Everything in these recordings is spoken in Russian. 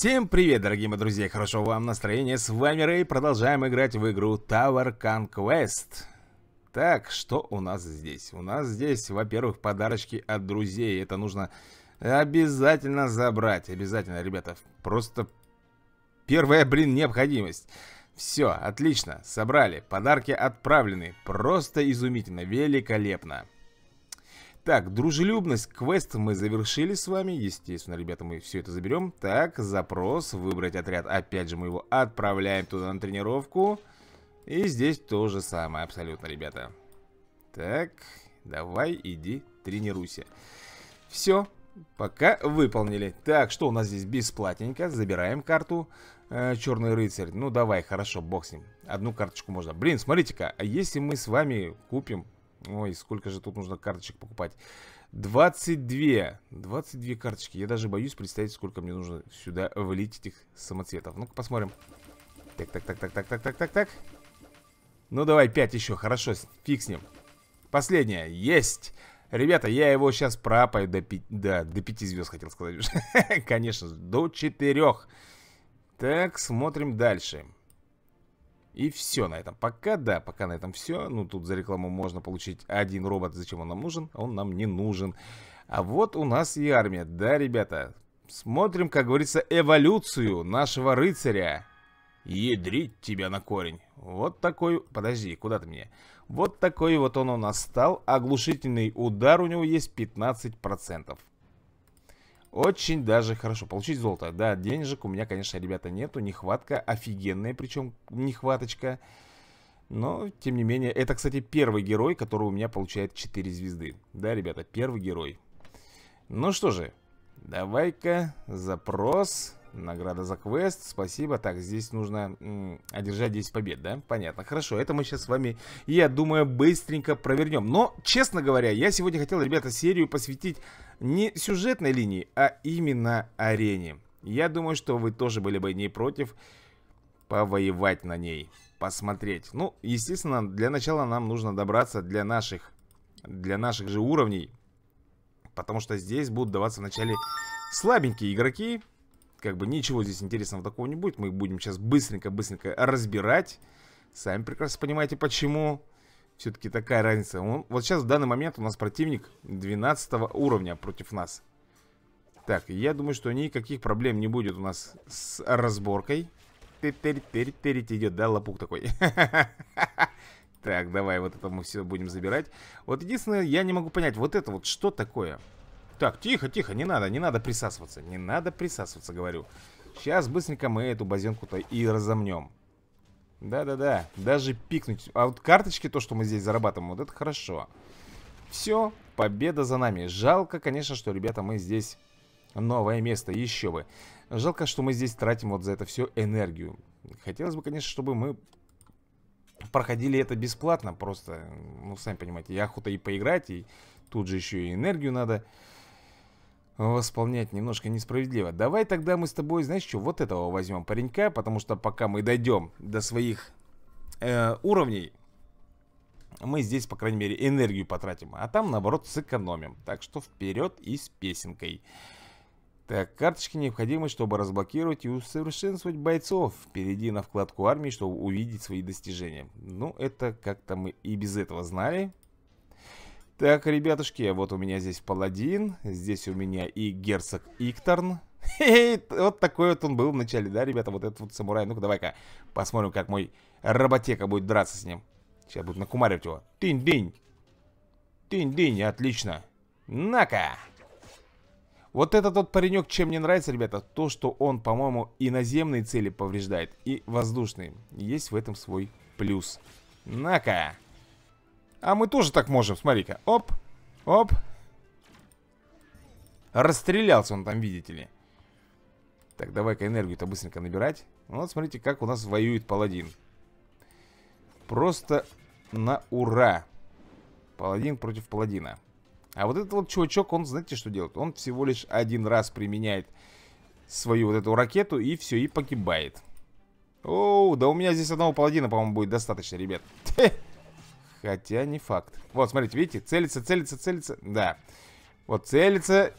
Всем привет, дорогие мои друзья, хорошо вам настроение с вами Рэй, продолжаем играть в игру Tower Conquest. Так, что у нас здесь? У нас здесь, во-первых, подарочки от друзей, это нужно обязательно забрать, обязательно, ребята, просто первая, блин, необходимость. Все, отлично, собрали, подарки отправлены, просто изумительно, Великолепно. Так, дружелюбность, квест мы завершили с вами. Естественно, ребята, мы все это заберем. Так, запрос, выбрать отряд. Опять же, мы его отправляем туда на тренировку. И здесь то же самое абсолютно, ребята. Так, давай, иди, тренируйся. Все, пока выполнили. Так, что у нас здесь бесплатненько? Забираем карту. Э, Черный рыцарь. Ну, давай, хорошо, бог с ним. Одну карточку можно. Блин, смотрите-ка, а если мы с вами купим Ой, сколько же тут нужно карточек покупать 22 22 карточки Я даже боюсь представить, сколько мне нужно сюда влить этих самоцветов Ну-ка посмотрим Так, так, так, так, так, так, так, так, так Ну давай, 5 еще, хорошо, фиг с ним Последняя, есть Ребята, я его сейчас пропаю до 5, да, до 5 звезд, хотел сказать Конечно, до 4 Так, смотрим дальше и все на этом. Пока, да, пока на этом все. Ну, тут за рекламу можно получить один робот. Зачем он нам нужен? Он нам не нужен. А вот у нас и армия. Да, ребята, смотрим, как говорится, эволюцию нашего рыцаря. Ядрить тебя на корень. Вот такой... Подожди, куда ты мне? Вот такой вот он у нас стал. Оглушительный удар у него есть 15%. Очень даже хорошо. Получить золото. Да, денежек у меня, конечно, ребята, нету. Нехватка офигенная, причем нехваточка. Но, тем не менее, это, кстати, первый герой, который у меня получает 4 звезды. Да, ребята, первый герой. Ну что же, давай-ка запрос. Награда за квест, спасибо. Так, здесь нужно одержать 10 побед, да? Понятно, хорошо, это мы сейчас с вами, я думаю, быстренько провернем. Но, честно говоря, я сегодня хотел, ребята, серию посвятить не сюжетной линии, а именно арене. Я думаю, что вы тоже были бы не против повоевать на ней, посмотреть. Ну, естественно, для начала нам нужно добраться для наших, для наших же уровней, потому что здесь будут даваться вначале слабенькие игроки, как бы ничего здесь интересного такого не будет. Мы будем сейчас быстренько-быстренько разбирать. Сами прекрасно понимаете, почему. Все-таки такая разница. Он, вот сейчас в данный момент у нас противник 12 уровня против нас. Так, я думаю, что никаких проблем не будет у нас с разборкой. Терить идет, да, лопух такой. Так, давай, вот это мы все будем забирать. Вот единственное, я не могу понять, вот это вот что такое? так, тихо, тихо, не надо, не надо присасываться Не надо присасываться, говорю Сейчас быстренько мы эту базенку-то и разомнем Да-да-да, даже пикнуть А вот карточки, то, что мы здесь зарабатываем, вот это хорошо Все, победа за нами Жалко, конечно, что, ребята, мы здесь новое место, еще бы Жалко, что мы здесь тратим вот за это все энергию Хотелось бы, конечно, чтобы мы проходили это бесплатно Просто, ну, сами понимаете, я охота и поиграть, и тут же еще и энергию надо восполнять немножко несправедливо. Давай тогда мы с тобой, знаешь что, вот этого возьмем паренька, потому что пока мы дойдем до своих э, уровней, мы здесь, по крайней мере, энергию потратим, а там, наоборот, сэкономим. Так что вперед и с песенкой. Так, карточки необходимы, чтобы разблокировать и усовершенствовать бойцов. Впереди на вкладку армии, чтобы увидеть свои достижения. Ну, это как-то мы и без этого знали. Так, ребятушки, вот у меня здесь паладин, здесь у меня и герцог Икторн. Хе вот такой вот он был в начале, да, ребята, вот этот вот самурай. Ну-ка, давай-ка посмотрим, как мой роботека будет драться с ним. Сейчас буду накумаривать его. Тынь-дынь. Тынь-дынь, отлично. На-ка. Вот этот вот паренек, чем мне нравится, ребята, то, что он, по-моему, и наземные цели повреждает, и воздушные. Есть в этом свой плюс. На-ка. А мы тоже так можем, смотри-ка. Оп, оп. Расстрелялся он там, видите ли. Так, давай-ка энергию-то быстренько набирать. Ну, вот, смотрите, как у нас воюет паладин. Просто на ура. Паладин против паладина. А вот этот вот чувачок, он, знаете, что делает? Он всего лишь один раз применяет свою вот эту ракету, и все, и погибает. Оу, да у меня здесь одного паладина, по-моему, будет достаточно, ребят. Хе. Хотя не факт. Вот, смотрите, видите, целится, целится, целится. Да. Вот целится,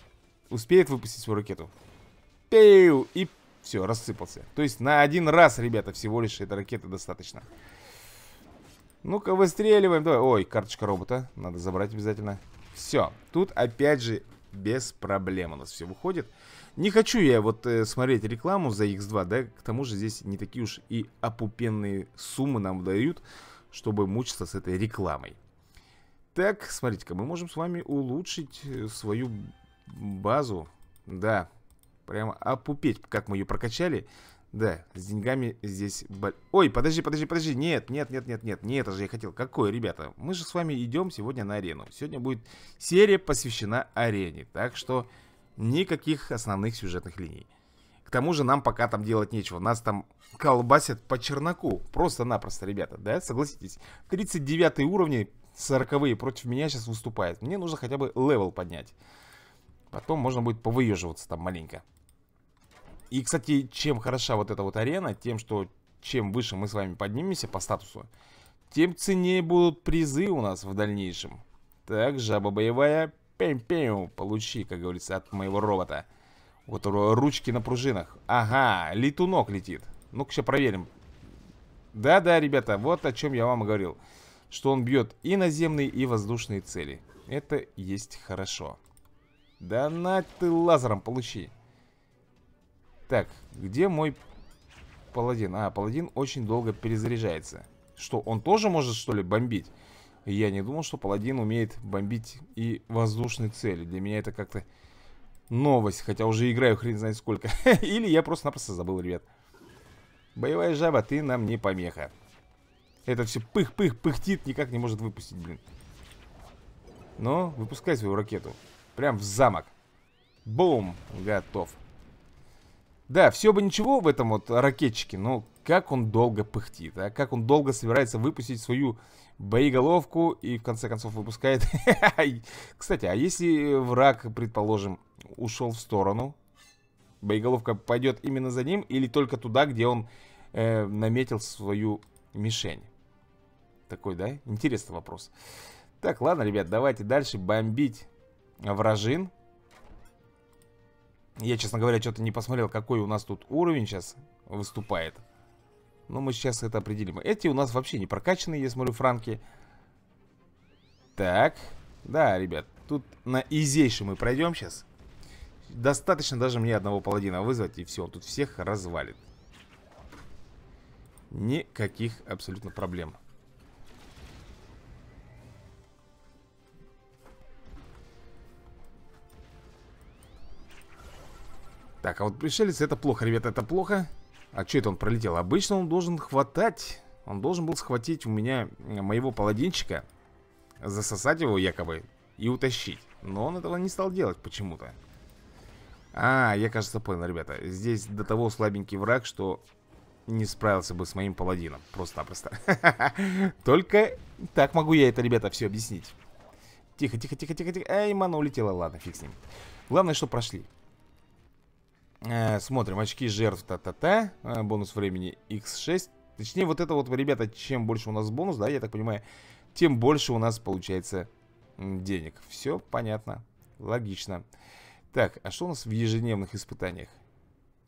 успеет выпустить свою ракету. Пиу И все, рассыпался. То есть на один раз, ребята, всего лишь этой ракеты достаточно. Ну-ка, выстреливаем. Давай. Ой, карточка робота. Надо забрать обязательно. Все. Тут, опять же, без проблем у нас все выходит. Не хочу я вот э, смотреть рекламу за X2, да, к тому же здесь не такие уж и опупенные суммы нам дают чтобы мучиться с этой рекламой Так, смотрите-ка, мы можем с вами улучшить э, свою базу Да, прямо опупеть, как мы ее прокачали да, с деньгами здесь... Ой, подожди, подожди, подожди. Нет, нет, нет, нет, нет. Не это же я хотел. Какое, ребята? Мы же с вами идем сегодня на арену. Сегодня будет серия посвящена арене. Так что никаких основных сюжетных линий. К тому же нам пока там делать нечего. Нас там колбасят по чернаку. Просто-напросто, ребята, да? Согласитесь. 39 уровни, 40 против меня сейчас выступает. Мне нужно хотя бы левел поднять. Потом можно будет повыеживаться там маленько. И, кстати, чем хороша вот эта вот арена, тем, что чем выше мы с вами поднимемся по статусу, тем ценнее будут призы у нас в дальнейшем. Так, жаба боевая, пем-пем, получи, как говорится, от моего робота. Вот э, ручки на пружинах. Ага, летунок летит. Ну-ка, сейчас проверим. Да-да, ребята, вот о чем я вам говорил. Что он бьет и наземные, и воздушные цели. Это есть хорошо. Да на ты лазером получи. Так, где мой паладин? А, паладин очень долго перезаряжается. Что, он тоже может, что ли, бомбить? Я не думал, что паладин умеет бомбить и воздушные цели. Для меня это как-то новость, хотя уже играю хрен знает сколько. Или я просто-напросто забыл, ребят. Боевая жаба, ты нам не помеха. Это все пых-пых-пыхтит, никак не может выпустить, блин. Но выпускай свою ракету. Прям в замок. Бум, готов. Да, все бы ничего в этом вот ракетчике, но как он долго пыхтит, а? Как он долго собирается выпустить свою боеголовку и в конце концов выпускает. Кстати, а если враг, предположим, ушел в сторону, боеголовка пойдет именно за ним или только туда, где он э, наметил свою мишень? Такой, да? Интересный вопрос. Так, ладно, ребят, давайте дальше бомбить вражин. Я, честно говоря, что-то не посмотрел, какой у нас тут уровень сейчас выступает. Но мы сейчас это определим. Эти у нас вообще не прокачанные, я смотрю, франки. Так. Да, ребят, тут на изейше мы пройдем сейчас. Достаточно даже мне одного паладина вызвать, и все, он тут всех развалит. Никаких абсолютно проблем. Так, а вот пришелец это плохо, ребята, это плохо. А что это он пролетел? Обычно он должен хватать. Он должен был схватить у меня моего паладинчика, засосать его якобы и утащить. Но он этого не стал делать почему-то. А, я, кажется, понял, ребята. Здесь до того слабенький враг, что не справился бы с моим паладином. Просто-напросто. Только так могу я это, ребята, все объяснить. Тихо, тихо, тихо, тихо, тихо. Эй, мана улетела. Ладно, фиг с ним. Главное, что прошли. Э, смотрим, очки жертв, та-та-та. Э, бонус времени x6. Точнее, вот это вот, ребята, чем больше у нас бонус, да, я так понимаю, тем больше у нас получается денег. Все понятно, логично. Так, а что у нас в ежедневных испытаниях?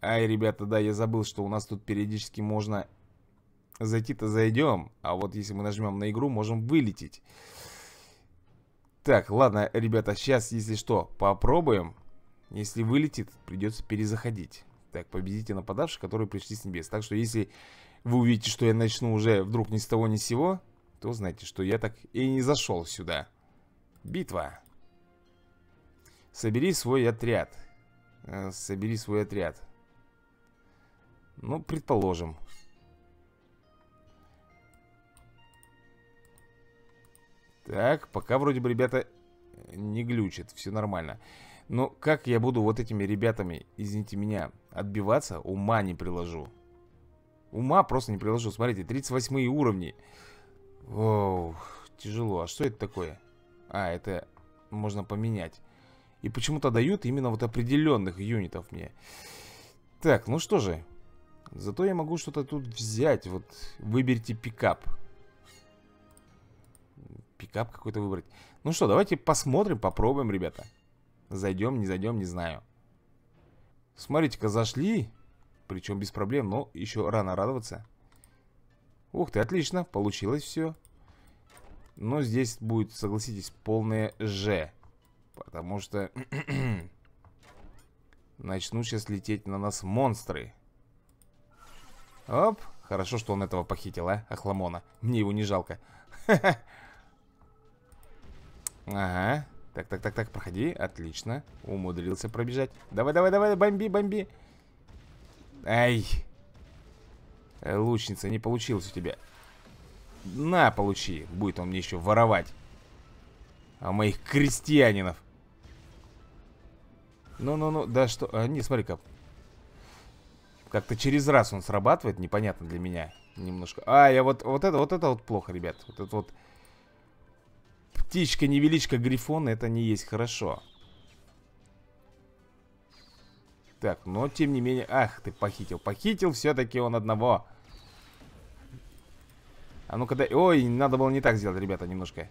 Ай, ребята, да, я забыл, что у нас тут периодически можно зайти-то зайдем, а вот если мы нажмем на игру, можем вылететь. Так, ладно, ребята, сейчас, если что, попробуем если вылетит, придется перезаходить. Так, победите нападавших, которые пришли с небес. Так что если вы увидите, что я начну уже вдруг ни с того ни с сего, то знайте, что я так и не зашел сюда. Битва. Собери свой отряд. Э, собери свой отряд. Ну, предположим. Так, пока вроде бы ребята не глючат, все нормально. Но как я буду вот этими ребятами, извините меня, отбиваться, ума не приложу. Ума просто не приложу. Смотрите, 38 уровни. Оу, тяжело. А что это такое? А, это можно поменять. И почему-то дают именно вот определенных юнитов мне. Так, ну что же. Зато я могу что-то тут взять. Вот выберите пикап. Пикап какой-то выбрать. Ну что, давайте посмотрим, попробуем, ребята. Зайдем, не зайдем, не знаю. Смотрите-ка, зашли. Причем без проблем, но еще рано радоваться. Ух ты, отлично, получилось все. Но здесь будет, согласитесь, полное «Ж». Потому что... Начнут сейчас лететь на нас монстры. Оп, хорошо, что он этого похитил, а, Ахламона. Мне его не жалко. Ага. Так, так, так, так, проходи. Отлично. Умудрился пробежать. Давай, давай, давай, бомби, бомби. Ай. Э, лучница, не получилось у тебя. На, получи. Будет он мне еще воровать. А моих крестьянинов. Ну-ну-ну, да что... А, не, смотри-ка. Как-то через раз он срабатывает, непонятно для меня немножко. А, я вот, вот это, вот это вот плохо, ребят. Вот это вот Птичка-невеличка Грифон, это не есть хорошо. Так, но тем не менее... Ах, ты похитил. Похитил все-таки он одного. А ну-ка дай... Ой, надо было не так сделать, ребята, немножко.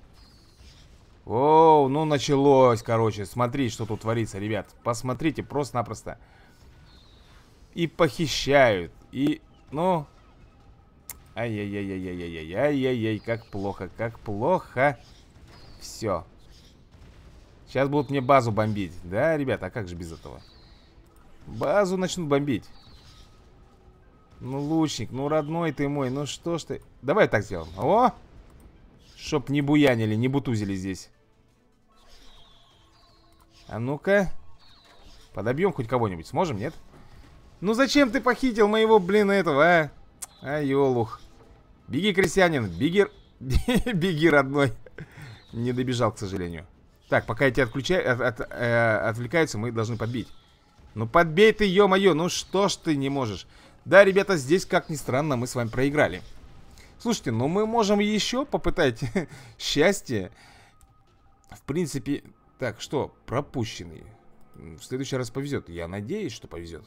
Оу, ну началось, короче. Смотри, что тут творится, ребят. Посмотрите, просто-напросто. И похищают. И, ну... Ай-яй-яй-яй-яй-яй-яй-яй-яй, как плохо, как плохо. Все. Сейчас будут мне базу бомбить. Да, ребята, а как же без этого? Базу начнут бомбить. Ну, лучник, ну, родной ты мой, ну что ж ты... Давай так сделаем. О! Чтоб не буянили, не бутузили здесь. А ну-ка. Подобьем хоть кого-нибудь. Сможем, нет? Ну зачем ты похитил моего, блин, этого, а? А, елух. Беги, крестьянин, беги... Беги, родной. Не добежал, к сожалению. Так, пока эти тебя отключаю, от, от, э, отвлекаются, мы должны подбить. Ну подбей ты, ё-моё, ну что ж ты не можешь. Да, ребята, здесь, как ни странно, мы с вами проиграли. Слушайте, ну мы можем еще попытать счастье. В принципе, так, что, пропущенный. В следующий раз повезет. Я надеюсь, что повезет.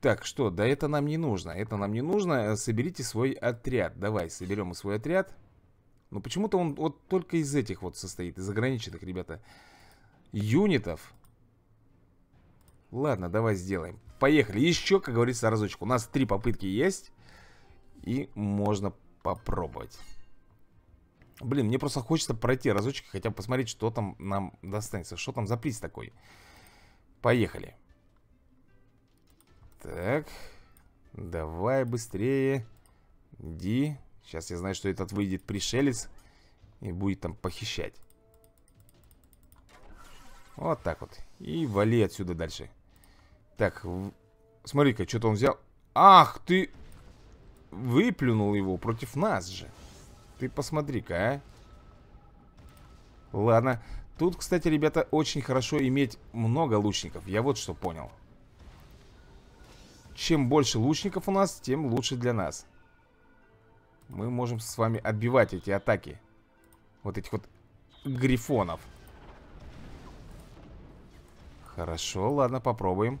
Так, что, да это нам не нужно. Это нам не нужно. Э, соберите свой отряд. Давай, соберем мы свой отряд. Но почему-то он вот только из этих вот состоит, из ограниченных, ребята, юнитов. Ладно, давай сделаем. Поехали. Еще, как говорится, разочек. У нас три попытки есть. И можно попробовать. Блин, мне просто хочется пройти разочек, хотя бы посмотреть, что там нам достанется. Что там за приз такой. Поехали. Так. Давай быстрее. Ди. Сейчас я знаю, что этот выйдет пришелец и будет там похищать. Вот так вот. И вали отсюда дальше. Так, в... смотри-ка, что-то он взял. Ах, ты выплюнул его против нас же. Ты посмотри-ка, а. Ладно. Тут, кстати, ребята, очень хорошо иметь много лучников. Я вот что понял. Чем больше лучников у нас, тем лучше для нас мы можем с вами отбивать эти атаки. Вот этих вот грифонов. Хорошо, ладно, попробуем.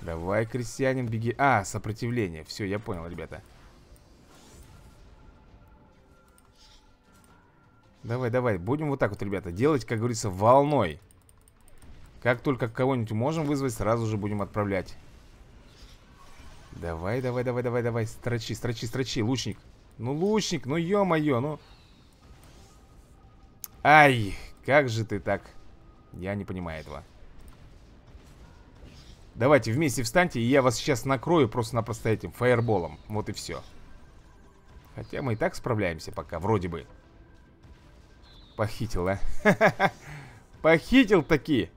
Давай, крестьянин, беги. А, сопротивление. Все, я понял, ребята. Давай, давай. Будем вот так вот, ребята, делать, как говорится, волной. Как только кого-нибудь можем вызвать, сразу же будем отправлять. Давай, давай, давай, давай, давай. Строчи, строчи, строчи, лучник. Ну, лучник, ну, ё-моё, ну. Ай, как же ты так? Я не понимаю этого. Давайте вместе встаньте, и я вас сейчас накрою просто-напросто этим фаерболом. Вот и все. Хотя мы и так справляемся пока, вроде бы. Похитил, а? Похитил такие,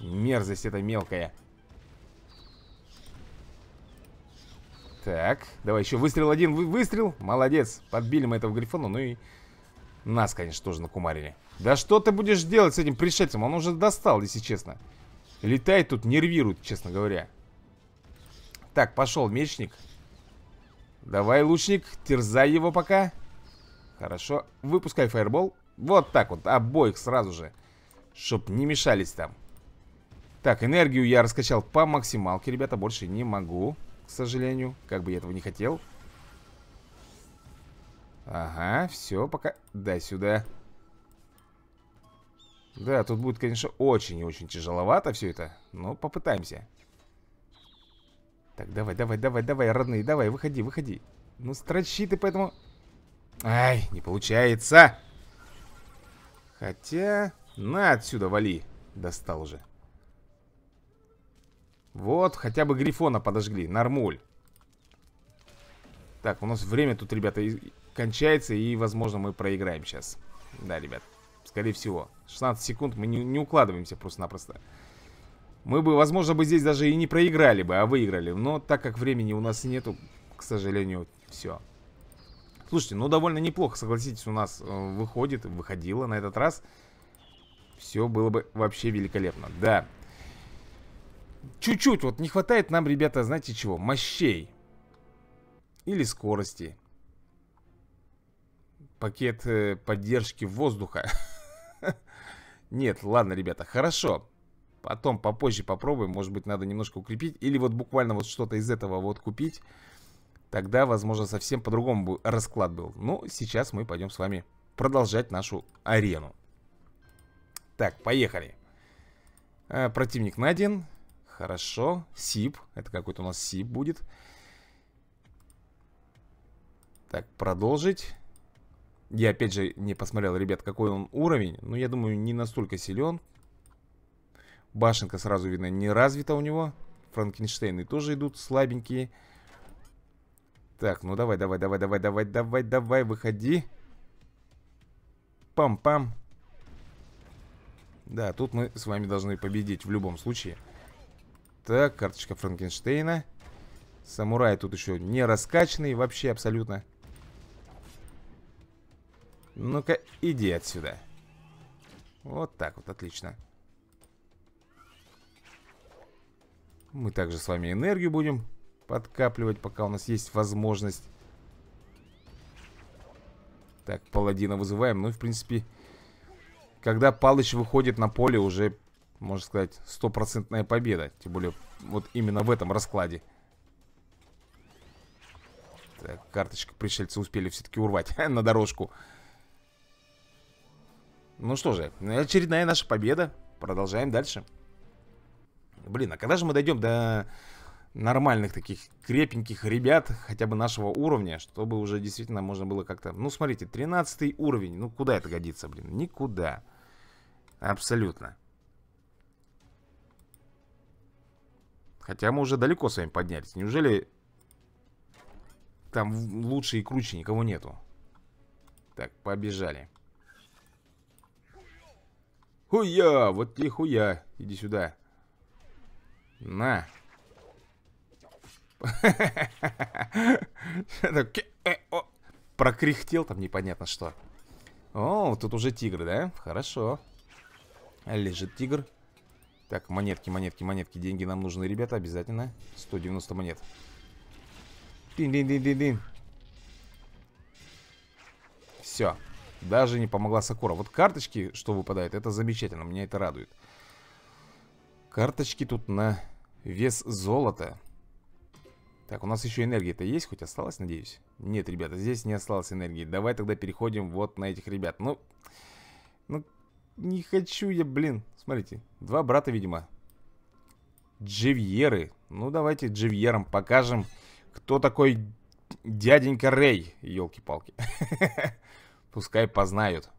Мерзость эта мелкая. Так, давай еще выстрел один, вы, выстрел. Молодец, подбили мы этого Грифона, ну и нас, конечно, тоже накумарили. Да что ты будешь делать с этим пришельцем? Он уже достал, если честно. Летает тут, нервирует, честно говоря. Так, пошел мечник. Давай, лучник, терзай его пока. Хорошо, выпускай фаербол. Вот так вот, обоих сразу же. Чтоб не мешались там. Так, энергию я раскачал по максималке, ребята, больше не могу к сожалению. Как бы я этого не хотел. Ага, все, пока... Дай сюда. Да, тут будет, конечно, очень и очень тяжеловато все это. Но попытаемся. Так, давай, давай, давай, давай, родные, давай, выходи, выходи. Ну, строчи ты поэтому... Ай, не получается. Хотя... На отсюда, вали. Достал уже. Вот, хотя бы Грифона подожгли. Нормуль. Так, у нас время тут, ребята, и... кончается. И, возможно, мы проиграем сейчас. Да, ребят. Скорее всего. 16 секунд. Мы не, не укладываемся просто-напросто. Мы бы, возможно, бы здесь даже и не проиграли бы, а выиграли. Но так как времени у нас нету, к сожалению, все. Слушайте, ну довольно неплохо, согласитесь, у нас э, выходит, выходило на этот раз. Все было бы вообще великолепно. Да. Чуть-чуть вот не хватает нам, ребята, знаете чего? Мощей. Или скорости. Пакет э, поддержки воздуха. Нет, ладно, ребята, хорошо. Потом попозже попробуем. Может быть, надо немножко укрепить. Или вот буквально вот что-то из этого вот купить. Тогда, возможно, совсем по-другому расклад был. Ну, сейчас мы пойдем с вами продолжать нашу арену. Так, поехали. А, противник найден. Хорошо. Сип. Это какой-то у нас сип будет. Так, продолжить. Я опять же не посмотрел, ребят, какой он уровень. Но я думаю, не настолько силен. Башенка сразу видно не развита у него. Франкенштейны тоже идут слабенькие. Так, ну давай, давай, давай, давай, давай, давай, давай, выходи. Пам-пам. Да, тут мы с вами должны победить в любом случае. Так, карточка Франкенштейна. Самурай тут еще не раскачанный вообще абсолютно. Ну-ка, иди отсюда. Вот так вот, отлично. Мы также с вами энергию будем подкапливать, пока у нас есть возможность. Так, паладина вызываем. Ну, в принципе, когда Палыч выходит на поле, уже можно сказать, стопроцентная победа. Тем более, вот именно в этом раскладе. Так, карточка пришельца успели все-таки урвать на дорожку. Ну что же, очередная наша победа. Продолжаем дальше. Блин, а когда же мы дойдем до нормальных таких крепеньких ребят, хотя бы нашего уровня, чтобы уже действительно можно было как-то... Ну, смотрите, 13 уровень, ну куда это годится, блин? Никуда. Абсолютно. Хотя мы уже далеко с вами поднялись. Неужели там лучше и круче никого нету? Так, побежали. Хуя! Вот ты хуя! Иди сюда. На. Э, прокряхтел там непонятно что. О, тут уже тигр, да? Хорошо. Лежит тигр. Так, монетки, монетки, монетки. Деньги нам нужны, ребята, обязательно. 190 монет. Дин-дин-дин-дин-дин. Все. Даже не помогла Сакура. Вот карточки, что выпадает, это замечательно. Меня это радует. Карточки тут на вес золота. Так, у нас еще энергия-то есть, хоть осталось, надеюсь? Нет, ребята, здесь не осталось энергии. Давай тогда переходим вот на этих ребят. Ну, ну, не хочу я, блин. Смотрите, два брата, видимо. Дживьеры. Ну, давайте Дживьерам покажем, кто такой дяденька Рэй. Елки-палки. Пускай познают.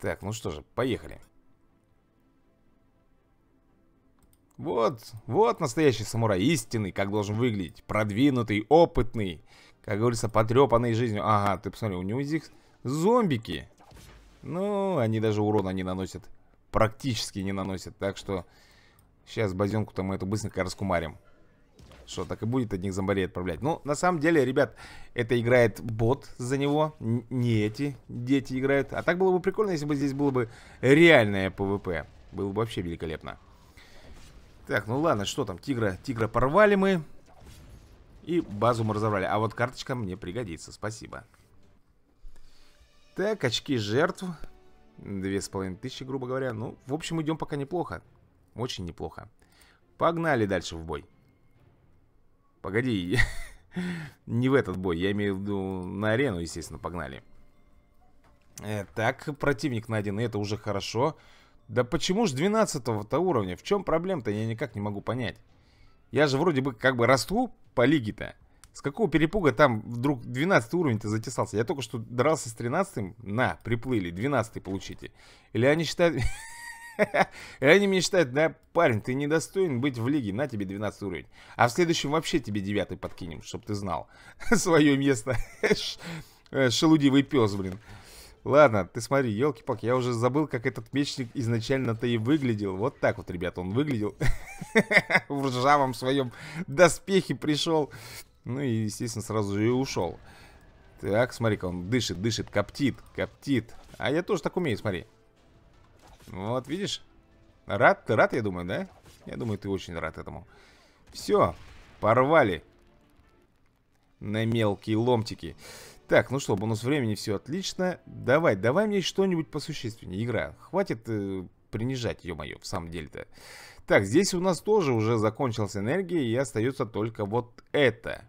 Так, ну что же, поехали. Вот, вот настоящий самурай, истинный, как должен выглядеть, продвинутый, опытный, как говорится, потрепанный жизнью. Ага, ты посмотри, у него здесь зомбики. Ну, они даже урона не наносят. Практически не наносят. Так что сейчас базенку-то мы эту быстренько раскумарим. Что, так и будет одних зомбарей отправлять. Ну, на самом деле, ребят, это играет бот за него. Не эти дети играют. А так было бы прикольно, если бы здесь было бы реальное ПВП. Было бы вообще великолепно. Так, ну ладно, что там, тигра, тигра порвали мы. И базу мы разобрали. А вот карточка мне пригодится, спасибо. Так, очки жертв. Две с половиной тысячи, грубо говоря. Ну, в общем, идем пока неплохо. Очень неплохо. Погнали дальше в бой. Погоди. Не в этот бой. Я имею в виду на арену, естественно, погнали. Э, так, противник найден, и это уже хорошо. Да почему ж 12-то уровня? В чем проблема-то? Я никак не могу понять. Я же вроде бы как бы расту по лиге-то. С какого перепуга там вдруг 12 уровень-то затесался? Я только что дрался с 13-м, на, приплыли, 12 получите. Или они считают... И они мне считают, да, парень, ты недостоин быть в лиге, на тебе 12 уровень. А в следующем вообще тебе 9 подкинем, чтобы ты знал свое место. Э, шелудивый пес, блин. Ладно, ты смотри, елки-палки, я уже забыл, как этот мечник изначально-то и выглядел. Вот так вот, ребята, он выглядел. В ржавом своем доспехе пришел. Ну и, естественно, сразу же и ушел. Так, смотри-ка, он дышит, дышит, коптит, коптит. А я тоже так умею, смотри. Вот, видишь? Рад? Ты рад, я думаю, да? Я думаю, ты очень рад этому. Все, порвали. На мелкие ломтики. Так, ну что, бонус времени, все отлично. Давай, давай мне что-нибудь посущественнее. Игра, хватит э, принижать, ё-моё, в самом деле-то. Так, здесь у нас тоже уже закончилась энергия, и остается только вот это.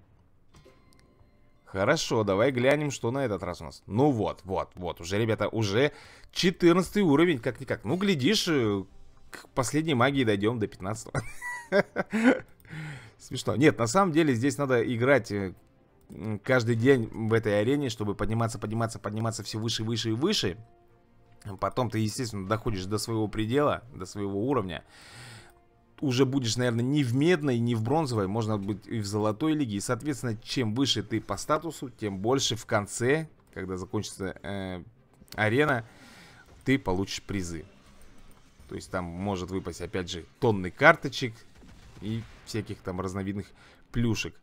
Хорошо, давай глянем, что на этот раз у нас. Ну вот, вот, вот, уже, ребята, уже 14 уровень, как-никак. Ну, глядишь, э, к последней магии дойдем до 15 Смешно. Нет, на самом деле здесь надо играть э, каждый день в этой арене, чтобы подниматься, подниматься, подниматься все выше, выше и выше. Потом ты, естественно, доходишь до своего предела, до своего уровня уже будешь, наверное, не в медной, не в бронзовой, можно быть и в золотой лиге. И, соответственно, чем выше ты по статусу, тем больше в конце, когда закончится э, арена, ты получишь призы. То есть там может выпасть, опять же, тонны карточек и всяких там разновидных плюшек.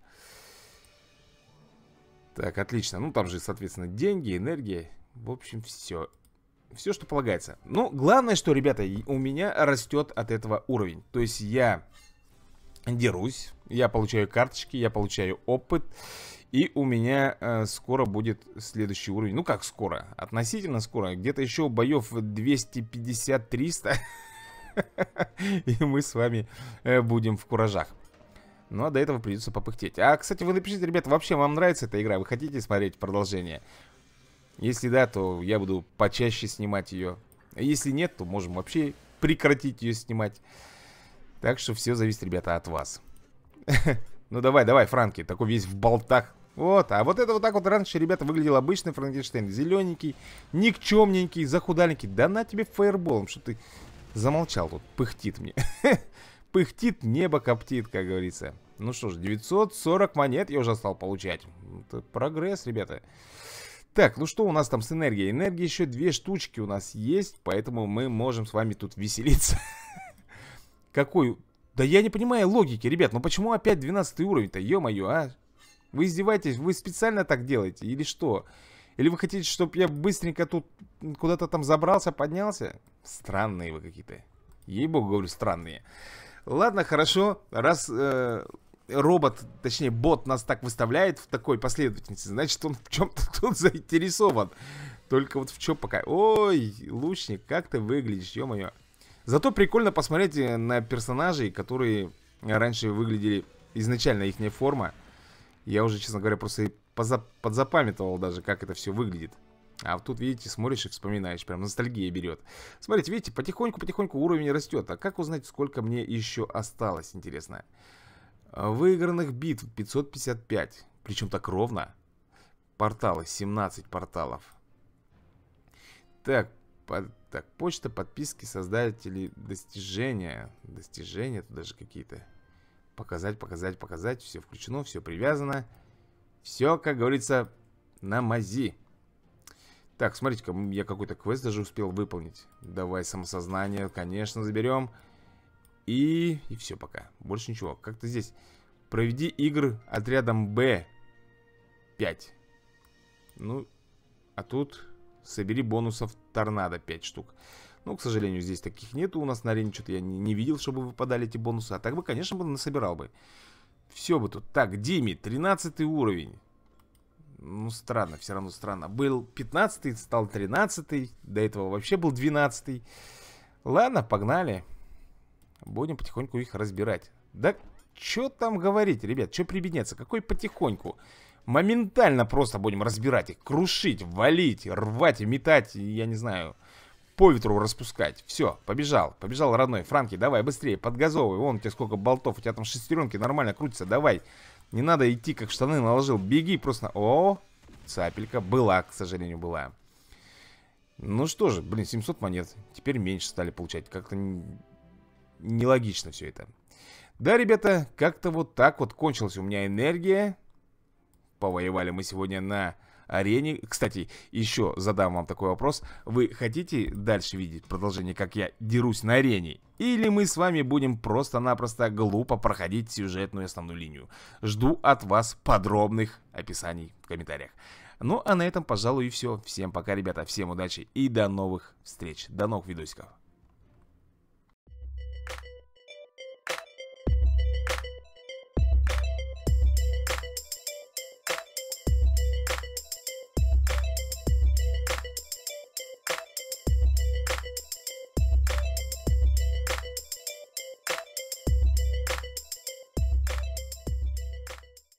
Так, отлично. Ну, там же, соответственно, деньги, энергия. В общем, все все, что полагается. Но главное, что, ребята, у меня растет от этого уровень. То есть я дерусь, я получаю карточки, я получаю опыт. И у меня э, скоро будет следующий уровень. Ну как скоро? Относительно скоро. Где-то еще боев 250-300. И мы с вами э, будем в куражах. Ну а до этого придется попыхтеть. А, кстати, вы напишите, ребята, вообще вам нравится эта игра? Вы хотите смотреть продолжение? Если да, то я буду почаще снимать ее. А если нет, то можем вообще прекратить ее снимать. Так что все зависит, ребята, от вас. Ну давай, давай, Франки, такой весь в болтах. Вот, а вот это вот так вот раньше, ребята, выглядел обычный Франкенштейн. Зелененький, никчемненький, захудаленький. Да на тебе фаерболом, что ты замолчал тут. Пыхтит мне. Пыхтит, небо коптит, как говорится. Ну что ж, 940 монет я уже стал получать. Это прогресс, ребята. Ребята. Так, ну что у нас там с энергией? Энергии еще две штучки у нас есть, поэтому мы можем с вами тут веселиться. Какой? Да я не понимаю логики, ребят. Ну почему опять 12 уровень-то? Ё-моё, а? Вы издеваетесь? Вы специально так делаете? Или что? Или вы хотите, чтобы я быстренько тут куда-то там забрался, поднялся? Странные вы какие-то. Ей-богу, говорю, странные. Ладно, хорошо. Раз... Э робот, точнее бот нас так выставляет в такой последовательности, значит он в чем-то тут заинтересован. Только вот в чем пока... Ой, лучник, как ты выглядишь, ё-моё. Зато прикольно посмотреть э, на персонажей, которые раньше выглядели изначально их форма. Я уже, честно говоря, просто позап подзапамятовал даже, как это все выглядит. А тут, видите, смотришь и вспоминаешь, прям ностальгия берет. Смотрите, видите, потихоньку-потихоньку уровень растет. А как узнать, сколько мне еще осталось, Интересно. А, выигранных битв 555, причем так ровно. Порталы, 17 порталов. Так, под, так, почта, подписки, создатели, достижения. Достижения тут даже какие-то. Показать, показать, показать. Все включено, все привязано. Все, как говорится, на мази. Так, смотрите-ка, я какой-то квест даже успел выполнить. Давай самосознание, конечно, заберем. Заберем. И, и все пока. Больше ничего. Как-то здесь. Проведи игры отрядом Б. 5. Ну, а тут собери бонусов торнадо 5 штук. Ну, к сожалению, здесь таких нету у нас на арене. Что-то я не, не видел, чтобы выпадали эти бонусы. А так бы, конечно, бы насобирал бы. Все бы тут. Так, Дими, 13 уровень. Ну, странно, все равно странно. Был 15 стал 13 До этого вообще был 12 Ладно, погнали. Будем потихоньку их разбирать. Да что там говорить, ребят, что прибедняться? Какой потихоньку? Моментально просто будем разбирать их, крушить, валить, рвать, метать, я не знаю, по ветру распускать. Все, побежал, побежал, родной. Франки, давай, быстрее, подгазовывай. Вон у тебя сколько болтов, у тебя там шестеренки нормально крутятся, давай. Не надо идти, как штаны наложил, беги просто... О, цапелька была, к сожалению, была. Ну что же, блин, 700 монет. Теперь меньше стали получать. Как-то нелогично все это. Да, ребята, как-то вот так вот кончилась у меня энергия. Повоевали мы сегодня на арене. Кстати, еще задам вам такой вопрос. Вы хотите дальше видеть продолжение, как я дерусь на арене? Или мы с вами будем просто-напросто глупо проходить сюжетную основную линию? Жду от вас подробных описаний в комментариях. Ну, а на этом, пожалуй, и все. Всем пока, ребята, всем удачи и до новых встреч, до новых видосиков.